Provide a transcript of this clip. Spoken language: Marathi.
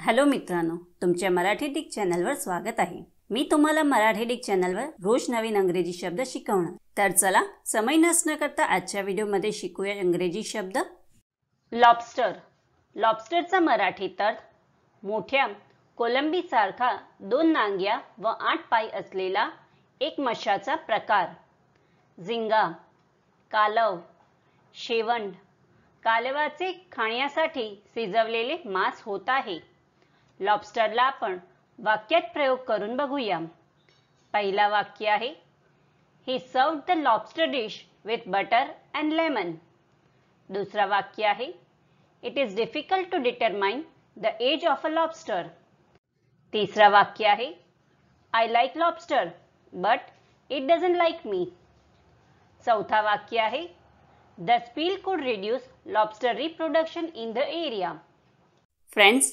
हॅलो मित्रांनो तुमच्या मराठी डिक चॅनलवर स्वागत आहे मी तुम्हाला मराठी डिक चॅनलवर रोज नवीन अंग्रेजी शब्द शिकवणार तर चला समय नसण्याकरता करता आजच्या व्हिडिओमध्ये शिकूया इंग्रजी शब्द लॉबस्टर लॉबस्टरचा मराठी अर्थ मोठ्या कोलंबीसारखा दोन नांग्या व आठ पाय असलेला एक मशाचा प्रकार झिंगा कालव शेवंड कालवाचे खाण्यासाठी शिजवलेले मांस होत आहे लॉबस्टरला आपण वाक्यात प्रयोग करून बघूया पहिला वाक्य आहे ही सर्व the lobster dish with butter and lemon दुसरा वाक्य आहे it is difficult to determine the age of a lobster तिसरा वाक्य आहे I like lobster but it doesn't like me चौथा वाक्य आहे the spill could reduce lobster reproduction in the area friends